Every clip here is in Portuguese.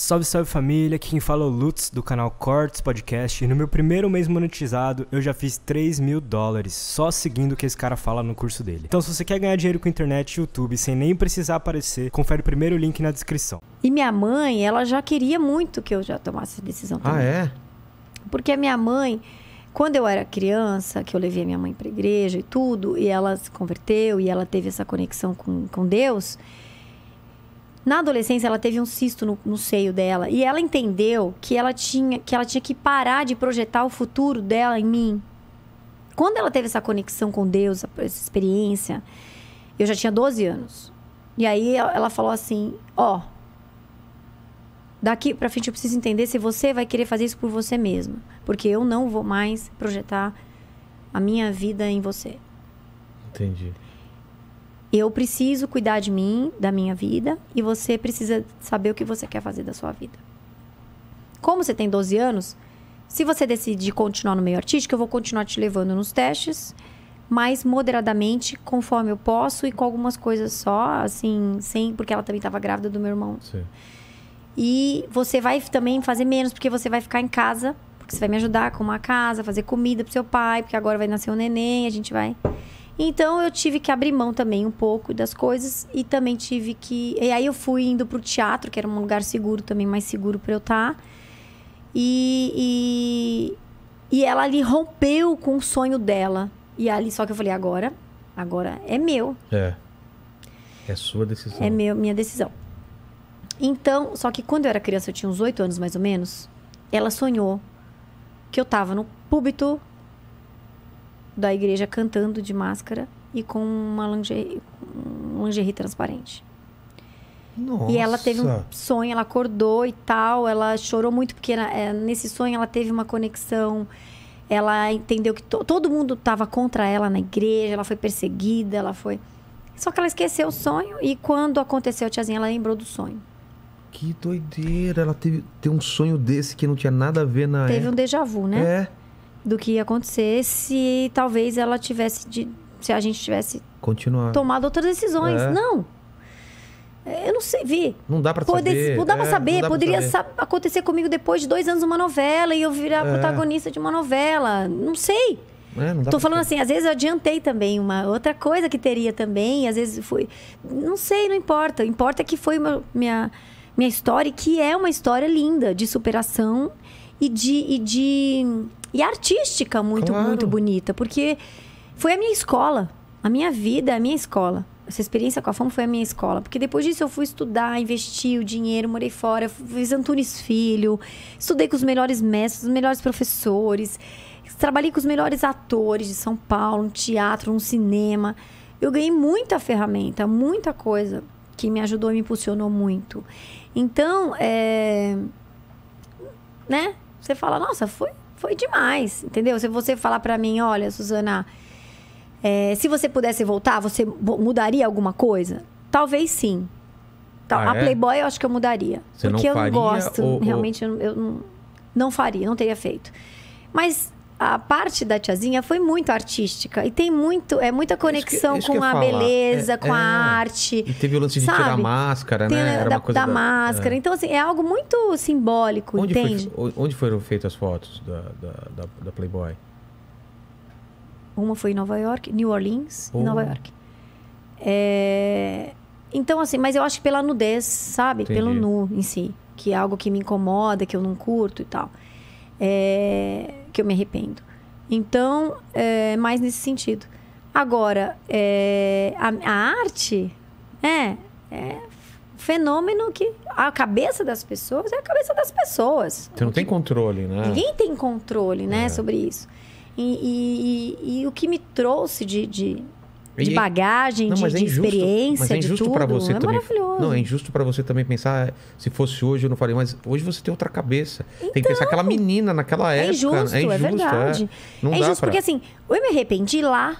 Salve, salve família, aqui quem fala é o Lutz do canal Cortes Podcast e no meu primeiro mês monetizado eu já fiz 3 mil dólares só seguindo o que esse cara fala no curso dele. Então se você quer ganhar dinheiro com internet e YouTube sem nem precisar aparecer, confere o primeiro link na descrição. E minha mãe, ela já queria muito que eu já tomasse essa decisão ah, também. Ah, é? Porque a minha mãe, quando eu era criança, que eu levei a minha mãe pra igreja e tudo, e ela se converteu e ela teve essa conexão com, com Deus... Na adolescência, ela teve um cisto no, no seio dela. E ela entendeu que ela, tinha, que ela tinha que parar de projetar o futuro dela em mim. Quando ela teve essa conexão com Deus, essa experiência, eu já tinha 12 anos. E aí ela falou assim: Ó, oh, daqui pra frente eu preciso entender se você vai querer fazer isso por você mesma. Porque eu não vou mais projetar a minha vida em você. Entendi eu preciso cuidar de mim, da minha vida, e você precisa saber o que você quer fazer da sua vida. Como você tem 12 anos, se você decidir continuar no meio artístico, eu vou continuar te levando nos testes, mas moderadamente, conforme eu posso e com algumas coisas só, assim, sem, porque ela também estava grávida do meu irmão. Sim. E você vai também fazer menos, porque você vai ficar em casa, porque você vai me ajudar com uma casa, fazer comida pro seu pai, porque agora vai nascer um neném, a gente vai. Então eu tive que abrir mão também um pouco das coisas e também tive que. E aí eu fui indo pro teatro, que era um lugar seguro também, mais seguro para eu estar. Tá. E, e, e ela ali rompeu com o sonho dela. E ali, só que eu falei, agora, agora é meu. É. É sua decisão. É meu, minha decisão. Então, só que quando eu era criança, eu tinha uns oito anos mais ou menos, ela sonhou que eu tava no púlpito da igreja cantando de máscara e com uma lingerie, um lingerie transparente. Nossa. E ela teve um sonho, ela acordou e tal, ela chorou muito porque eh, nesse sonho ela teve uma conexão. Ela entendeu que to, todo mundo estava contra ela na igreja, ela foi perseguida, ela foi. Só que ela esqueceu o sonho e quando aconteceu a tiazinha, ela lembrou do sonho. Que doideira! Ela teve, teve um sonho desse que não tinha nada a ver na. Teve um é déjà vu, né? É do que ia acontecer se talvez ela tivesse de, se a gente tivesse continuar tomado outras decisões. É. Não. É, eu não sei, vi. Não dá para Poder, saber. Não dá para é, saber. Poderia acontecer comigo depois de dois anos uma novela e eu virar é. protagonista de uma novela. Não sei. É, não Tô falando saber. assim, às vezes eu adiantei também uma outra coisa que teria também. Às vezes foi. Não sei, não importa. O importa é que foi uma, minha, minha história, que é uma história linda de superação e de, e de e artística muito claro. muito bonita, porque foi a minha escola, a minha vida, a minha escola. Essa experiência com a fome foi a minha escola, porque depois disso eu fui estudar, investi o dinheiro, morei fora, fiz Antunes Filho, estudei com os melhores mestres, os melhores professores, trabalhei com os melhores atores de São Paulo, um teatro, um cinema. Eu ganhei muita ferramenta, muita coisa que me ajudou e me impulsionou muito. Então, é... né? Você fala, nossa, foi, foi demais, entendeu? Se você falar para mim, olha, Suzana, é, se você pudesse voltar, você mudaria alguma coisa? Talvez sim. ah, a é? Playboy eu acho que eu mudaria. Você porque eu não gosto, ou, realmente ou... Eu, eu não, não faria, não teria feito. Mas a parte da tiazinha foi muito artística e tem muito é muita conexão é isso que, é isso com a falar. É. beleza, é, com é, a arte. E teve o lance de sabe? tirar a máscara, tem, né? Era da, da, da máscara. É. Então assim é algo muito simbólico, onde entende? Foi, onde foram feitas as fotos da, da, da, Playboy? Uma foi em Nova York, New Orleans, oh. Nova York. Então assim, mas eu acho que pela nudez, sabe? Entendi. Pelo nu em si, que é algo que me incomoda, que eu não curto e tal. É que eu me arrependo. Então, é mais nesse sentido. Agora, é, a, a, arte né, é, é um fenômeno que a cabeça das pessoas é a cabeça das pessoas. Você não tem controle, né? Ninguém tem controle, né, é. sobre isso. E, e, e, e, o que me trouxe de, de de é- bagagem, não, de, é injusto, de, experiência, mas é injusto de tudo. Você é também. maravilhoso. Não, é injusto para você também pensar, ah, se fosse hoje eu não faria, mas hoje você tem outra cabeça. Então, tem que pensar aquela então, menina naquela é época. É injusto, é, injusto, é verdade. É, não é injusto pra... porque assim, eu me arrependi lá.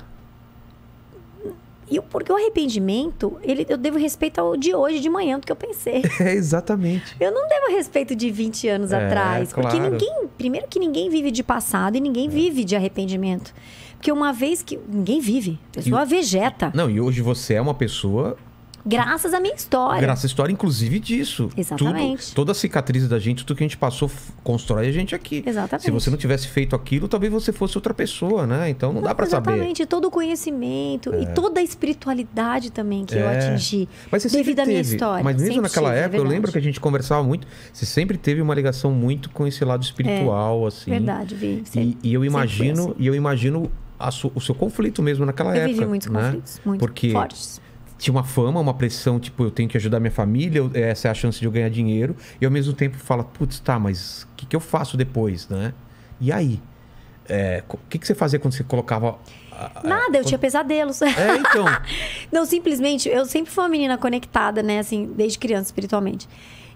E porque o arrependimento, ele, eu devo respeito ao de hoje, de manhã, do que eu pensei. É, exatamente. Eu não devo respeito de 20 anos é, atrás. Claro. Porque ninguém primeiro que ninguém vive de passado e ninguém é. vive de arrependimento. Porque uma vez que. Ninguém vive. A pessoa e, vegeta. Não, e hoje você é uma pessoa Graças à minha história. Graças à história, inclusive, disso. Exatamente. Tudo, toda a cicatriz da gente, tudo que a gente passou, constrói a gente aqui. Exatamente. Se você não tivesse feito aquilo, talvez você fosse outra pessoa, né? Então não, não dá para saber. Exatamente. Todo o conhecimento é. e toda a espiritualidade também que é. eu atingi mas você devido à minha história. Mas mesmo sempre naquela tive, é época, é eu lembro que a gente conversava muito. Você sempre teve uma ligação muito com esse lado espiritual, é, assim. Verdade, vi. Sempre, e, e eu imagino, assim. e eu imagino a, o seu conflito mesmo naquela eu época. Eu vivi muitos né? conflitos, muito Porque... fortes tinha uma fama, uma pressão, tipo, eu tenho que ajudar minha família, essa é a chance de eu ganhar dinheiro, e ao mesmo tempo fala, putz, tá, mas o que, que eu faço depois, né? E aí? É, o é, que, que você fazia quando você colocava. Nada, eu tinha pesadelos. É, então. Não, simplesmente, eu sempre fui uma menina conectada, né, assim, desde criança, espiritualmente.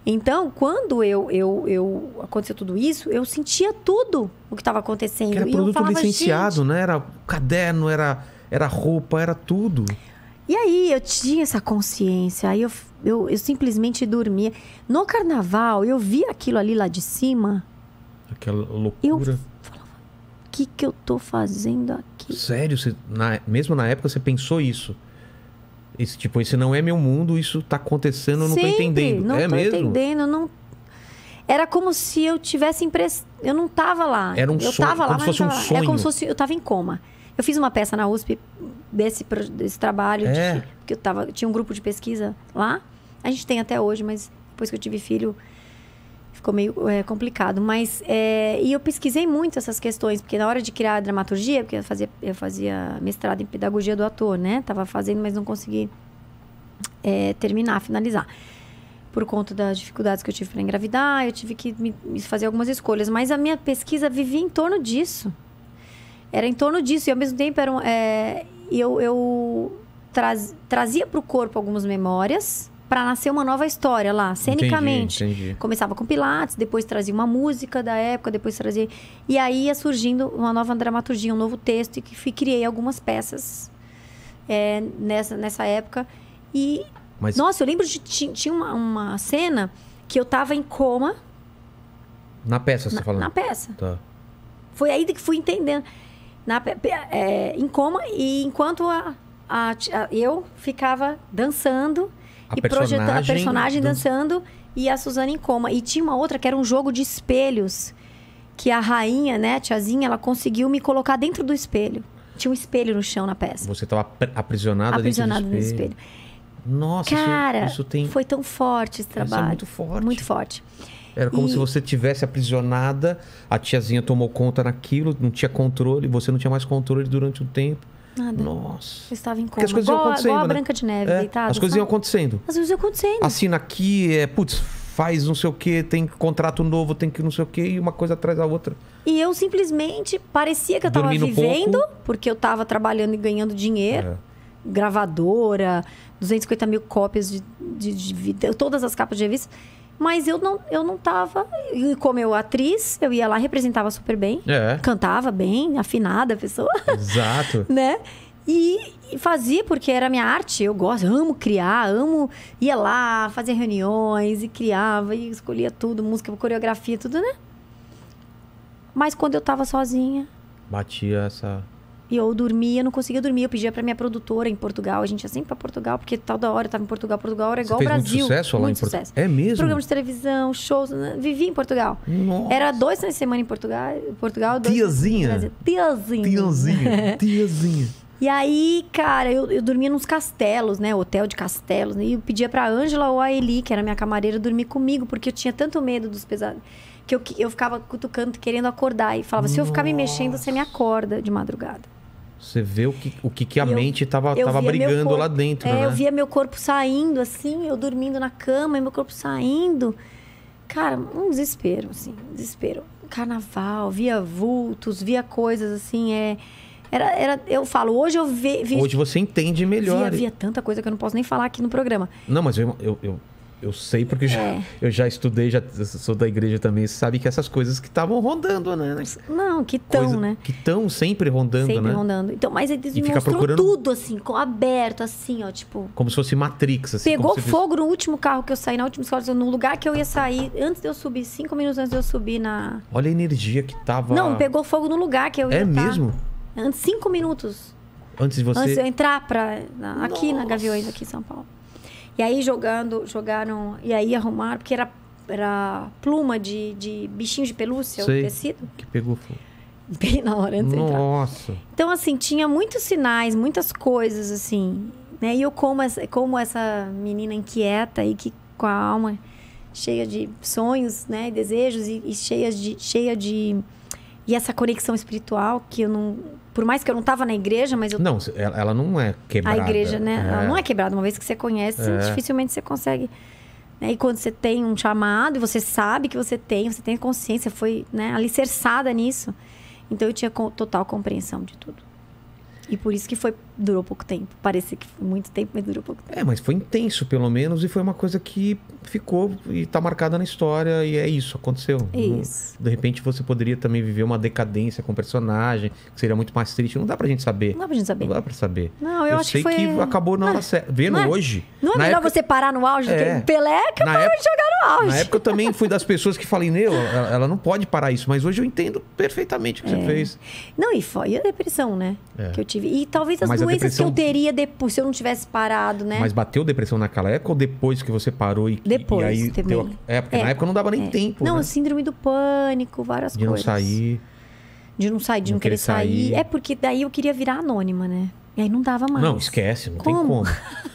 Então, quando eu, eu, eu aconteceu tudo isso, eu sentia tudo o que estava acontecendo. Que era produto falava, licenciado, né? Era caderno, era, era roupa, era tudo. E aí eu tinha essa consciência, aí eu, eu, eu simplesmente dormia. No carnaval, eu vi aquilo ali lá de cima. Aquela loucura. Eu falava, o que, que eu tô fazendo aqui? Sério, você, na, mesmo na época você pensou isso? Esse, tipo, esse não é meu mundo, isso tá acontecendo, eu não Sempre, tô entendendo. Não é tô mesmo? entendendo, não. Era como se eu tivesse impress... Eu não tava lá. Era um eu sonho. Tava como lá, se fosse um é sonho. como se fosse. Eu tava em coma. Eu fiz uma peça na USP desse, desse trabalho. É. De, porque eu tava, tinha um grupo de pesquisa lá. A gente tem até hoje, mas depois que eu tive filho, ficou meio é, complicado. Mas, é, e eu pesquisei muito essas questões, porque na hora de criar a dramaturgia, porque eu fazia, eu fazia mestrado em pedagogia do ator, né? Tava fazendo, mas não consegui é, terminar, finalizar. Por conta das dificuldades que eu tive para engravidar, eu tive que me, me fazer algumas escolhas. Mas a minha pesquisa vivia em torno disso. Era em torno disso. E ao mesmo tempo era um, é, e eu, eu traz, trazia para o corpo algumas memórias para nascer uma nova história lá, cenicamente. Entendi, entendi. Começava com Pilates, depois trazia uma música da época, depois trazia. E aí ia surgindo uma nova dramaturgia, um novo texto, e que criei algumas peças é, nessa, nessa época. E. Mas... Nossa, eu lembro de. Tinha uma, uma cena que eu tava em coma. Na peça, você tá na, falando? Na peça. Tá. Foi aí que fui entendendo na, é, em coma e enquanto a, a, a eu ficava dançando a e projetando a personagem do... dançando e a Suzana em coma. E tinha uma outra que era um jogo de espelhos que a rainha, né, tiazinha, ela conseguiu me colocar dentro do espelho. Tinha um espelho no chão na peça. Você estava aprisionada, aprisionada dentro do espelho. No espelho. Nossa, Cara, isso, isso tem... foi tão forte esse trabalho. Isso é muito forte. Muito forte. Era como e... se você tivesse aprisionada, a tiazinha tomou conta naquilo, não tinha controle, você não tinha mais controle durante um tempo. Nada. Nossa. Eu estava em coma. Porque as coisas igual, iam acontecendo. Igual a né? Branca de Neve, é, deitada. As coisas sabe? iam acontecendo. As coisas iam acontecendo. Assina aqui, é, putz, faz não sei o quê, tem contrato novo, tem que não sei o quê, e uma coisa atrás da outra. E eu simplesmente parecia que eu estava vivendo, pouco. porque eu estava trabalhando e ganhando dinheiro. É. Gravadora, 250 mil cópias de, de, de, de todas as capas de revista. Mas eu não, eu não tava. E como eu atriz, eu ia lá, representava super bem. É. Cantava bem, afinada a pessoa. Exato. né? E, e fazia porque era minha arte, eu gosto, amo criar, amo ia lá, fazer reuniões e criava e escolhia tudo, música, coreografia, tudo, né? Mas quando eu tava sozinha, batia essa e eu dormia, não conseguia dormir. Eu pedia para minha produtora em Portugal. A gente ia sempre para Portugal, porque tal da hora eu tava em Portugal. Portugal era igual Você fez Brasil. Muito sucesso lá muito em Portugal. É mesmo? Programa de televisão, shows. Né? Vivi em Portugal. Nossa. Era dois de semana em Portugal. Portugal dois Tiazinha. Tiazinha. Tiazinha. Tiazinha. E aí, cara, eu, eu dormia nos castelos, né? Hotel de castelos. Né? E eu pedia pra Ângela ou a Eli, que era minha camareira, dormir comigo, porque eu tinha tanto medo dos pesados. Que eu, eu ficava cutucando, querendo acordar. E falava: Nossa. se eu ficar me mexendo, você me acorda de madrugada. Você vê o que, o que, que a eu, mente estava tava brigando corpo, lá dentro. É, né? eu via meu corpo saindo, assim, eu dormindo na cama, e meu corpo saindo. Cara, um desespero, assim, desespero. Carnaval, via vultos, via coisas assim, é. Era, era, eu falo, hoje eu vi, vi Hoje você entende melhor. Via, via tanta coisa que eu não posso nem falar aqui no programa. Não, mas eu, eu, eu eu sei porque é. já, eu já estudei, já sou da igreja também, sabe que essas coisas que estavam rondando, né? Não, que estão, né? Que estão sempre rondando, sempre né? Sempre rondando. Então, mas eles me procurando... tudo assim, aberto, assim, ó, tipo... Como se fosse Matrix, assim. Pegou fogo no último carro que eu saí, na última escola, no lugar que eu ia sair, antes de eu subir, cinco minutos antes de eu subir na... Olha a energia que tava... Não, pegou fogo no lugar que eu é ia É mesmo? Antes, cinco minutos. Antes de você... Antes de eu entrar pra, aqui na Gaviões, aqui em São Paulo. E aí jogando, jogaram, e aí arrumaram, porque era, era pluma de, de bichinho de pelúcia, Sei, o tecido. Que pegou fogo. Bem na hora antes Nossa. Então, assim, tinha muitos sinais, muitas coisas, assim. Né? E eu, como essa, como essa menina inquieta e que com a alma cheia de sonhos, né, desejos e, e cheia de cheia de e essa conexão espiritual que eu não por mais que eu não estava na igreja, mas eu. Não, ela não é quebrada. A igreja, né? É. Ela não é quebrada. Uma vez que você conhece, é. dificilmente você consegue. Né? E quando você tem um chamado, você sabe que você tem, você tem consciência, foi né, alicerçada nisso. Então eu tinha total compreensão de tudo. E por isso que foi durou pouco tempo. Parecia que foi muito tempo, mas durou pouco tempo. É, mas foi intenso, pelo menos, e foi uma coisa que ficou e tá marcada na história, e é isso, aconteceu. Isso. de repente você poderia também viver uma decadência com o personagem, que seria muito mais triste. Não dá pra gente saber. Não dá pra gente saber. Não dá pra saber. Não, eu, eu acho sei que, foi... que acabou na hora é- certa. Vendo não é... hoje. Não é melhor época... você parar no auge é. do que é. Pelé é que parou época... de jogar no auge. Na época eu também fui das pessoas que falei, meu, ela não pode parar isso, mas hoje eu entendo perfeitamente o que é. você fez. Não, e foi a depressão, né? Que eu tive. E talvez as mas a depressão... que eu teria depois, se eu não tivesse parado, né? Mas bateu depressão naquela época ou depois que você parou e. Depois. E aí também. É, porque é, na época não dava nem é. tempo. Não, né? síndrome do pânico, várias de coisas. De não sair. De não sair, de não, não querer sair. sair. É porque daí eu queria virar anônima, né? E aí não dava mais. Não, esquece, não como? tem como.